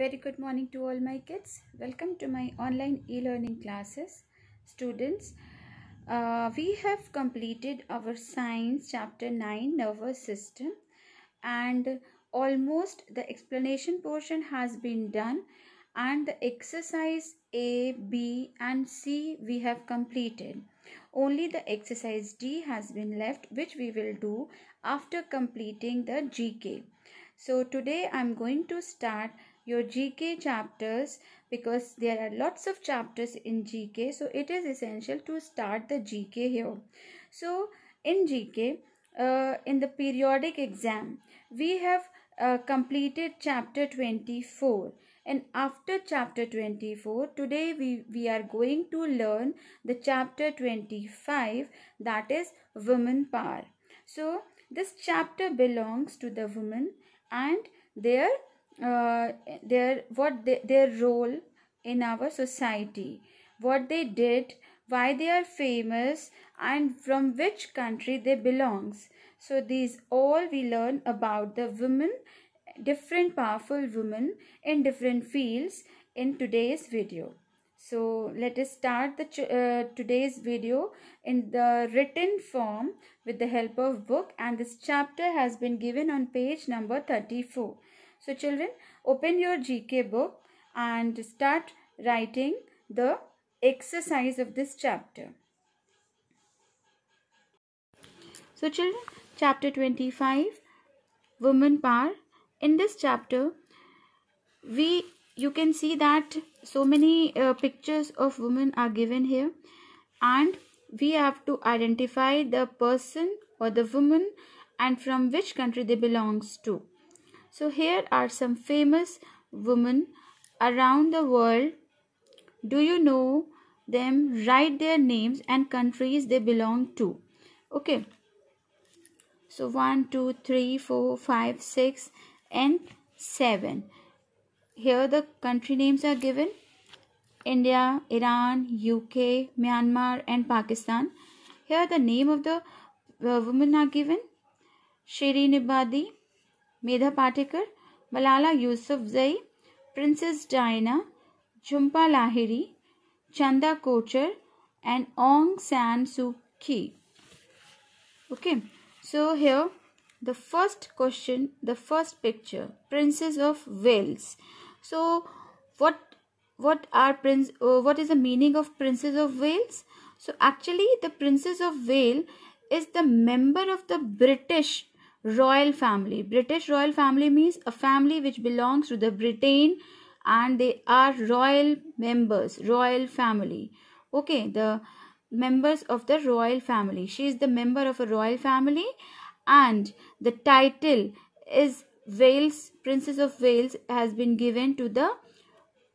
Very good morning to all my kids. Welcome to my online e-learning classes. Students, uh, we have completed our science chapter 9 nervous system and almost the explanation portion has been done and the exercise A, B and C we have completed. Only the exercise D has been left which we will do after completing the GK. So today I am going to start your GK chapters because there are lots of chapters in GK. So it is essential to start the GK here. So in GK, uh, in the periodic exam, we have uh, completed chapter 24 and after chapter 24 today we we are going to learn the chapter 25 that is women power so this chapter belongs to the women and their uh, their what they, their role in our society what they did why they are famous and from which country they belongs so these all we learn about the women different powerful women in different fields in today's video so let us start the uh, today's video in the written form with the help of book and this chapter has been given on page number 34 so children, open your GK book and start writing the exercise of this chapter. So children, chapter 25, Woman Power. In this chapter, we you can see that so many uh, pictures of women are given here and we have to identify the person or the woman and from which country they belongs to. So here are some famous women around the world. Do you know them? Write their names and countries they belong to. Okay. So 1, 2, 3, 4, 5, 6 and 7. Here the country names are given. India, Iran, UK, Myanmar and Pakistan. Here the name of the uh, women are given. Shirin Ibadi, Medha Patekar, Malala Yousafzai, Princess Diana, Jhumpa Lahiri, Chanda Kochar and Aung San Suu Kyi. Okay, so here the first question, the first picture, Princess of Wales. So what what are prince uh, what is the meaning of princess of wales so actually the princess of wales is the member of the british royal family british royal family means a family which belongs to the britain and they are royal members royal family okay the members of the royal family she is the member of a royal family and the title is wales princess of wales has been given to the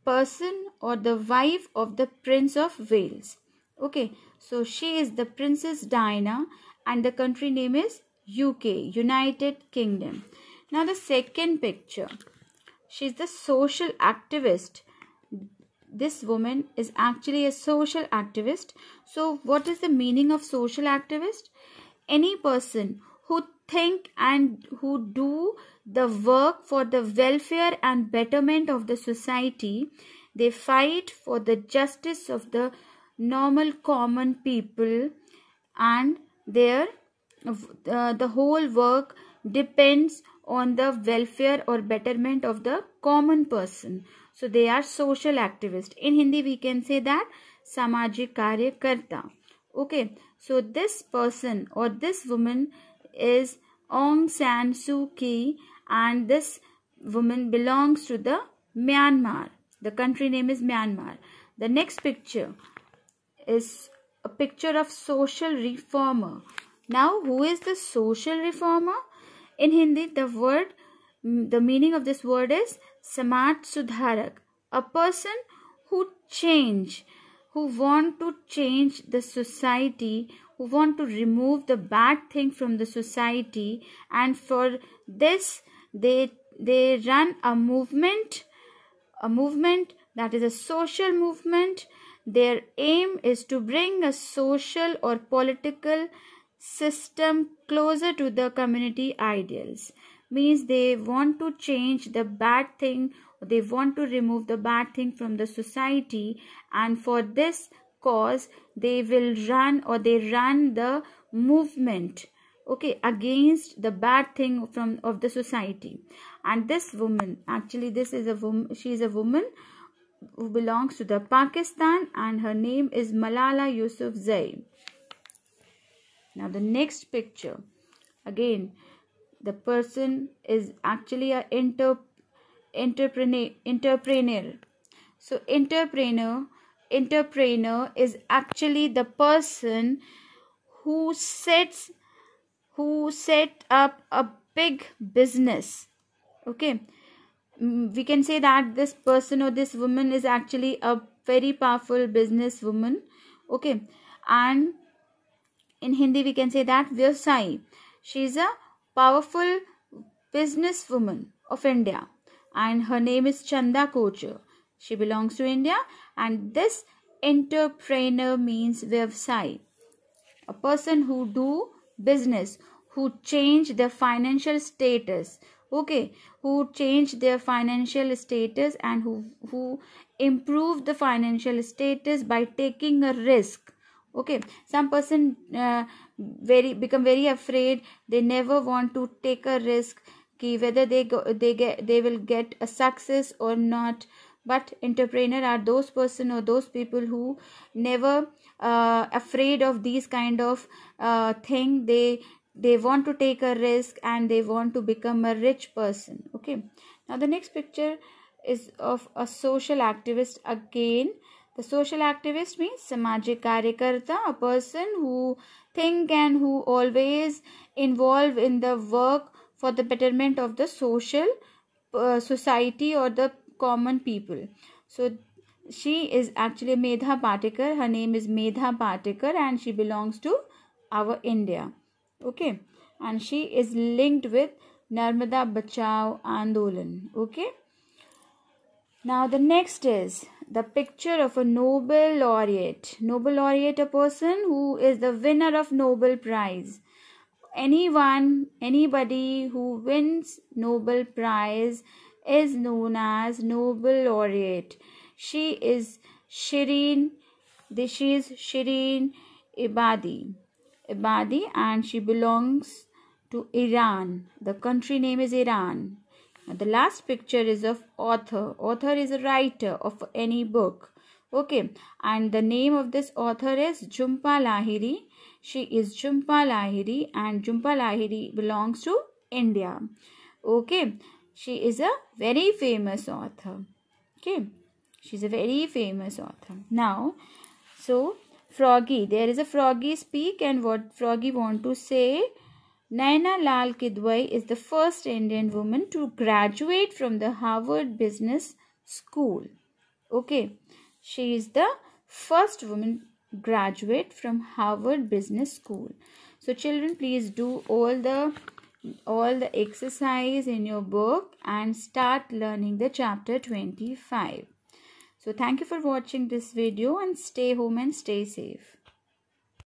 person or the wife of the prince of wales okay so she is the princess diana and the country name is UK, United Kingdom. Now, the second picture. She's the social activist. This woman is actually a social activist. So, what is the meaning of social activist? Any person who think and who do the work for the welfare and betterment of the society. They fight for the justice of the normal common people and their uh, the whole work depends on the welfare or betterment of the common person. So they are social activists. In Hindi we can say that Samajik Karyakarta. Okay. So this person or this woman is Aung San Suu Kyi and this woman belongs to the Myanmar. The country name is Myanmar. The next picture is a picture of social reformer. Now, who is the social reformer? In Hindi, the word, the meaning of this word is Samaj Sudharak, a person who change, who want to change the society, who want to remove the bad thing from the society, and for this they they run a movement, a movement that is a social movement. Their aim is to bring a social or political system closer to the community ideals means they want to change the bad thing they want to remove the bad thing from the society and for this cause they will run or they run the movement okay against the bad thing from of the society and this woman actually this is a woman she is a woman who belongs to the pakistan and her name is malala yusufzai now the next picture again the person is actually a inter entrepreneur entrepreneur so entrepreneur entrepreneur is actually the person who sets who set up a big business okay mm, we can say that this person or this woman is actually a very powerful business woman okay and in Hindi we can say that Vyavsai. She is a powerful businesswoman of India and her name is Chanda Kocher. She belongs to India and this entrepreneur means Vyavsai. A person who do business, who change their financial status, okay, who change their financial status and who, who improve the financial status by taking a risk okay some person uh, very become very afraid they never want to take a risk ki whether they go they get they will get a success or not but entrepreneur are those person or those people who never uh, afraid of these kind of uh, thing they they want to take a risk and they want to become a rich person okay now the next picture is of a social activist again the social activist means Samajik Karyakarta, a person who think and who always involved in the work for the betterment of the social uh, society or the common people. So she is actually Medha Patikar. Her name is Medha Patikar and she belongs to our India. Okay. And she is linked with Narmada Bachao Andolan. Okay. Now the next is the picture of a Nobel laureate. Nobel laureate, a person who is the winner of Nobel Prize. Anyone, anybody who wins Nobel Prize is known as Nobel laureate. She is Shireen. This is Shireen Ibadi. Ibadi, and she belongs to Iran. The country name is Iran the last picture is of author author is a writer of any book okay and the name of this author is jhumpa lahiri she is jhumpa lahiri and jhumpa lahiri belongs to india okay she is a very famous author okay she's a very famous author now so froggy there is a froggy speak and what froggy want to say Naina Lal Kidwai is the first Indian woman to graduate from the Harvard Business School. Okay, she is the first woman graduate from Harvard Business School. So children, please do all the all the exercise in your book and start learning the chapter 25. So thank you for watching this video and stay home and stay safe.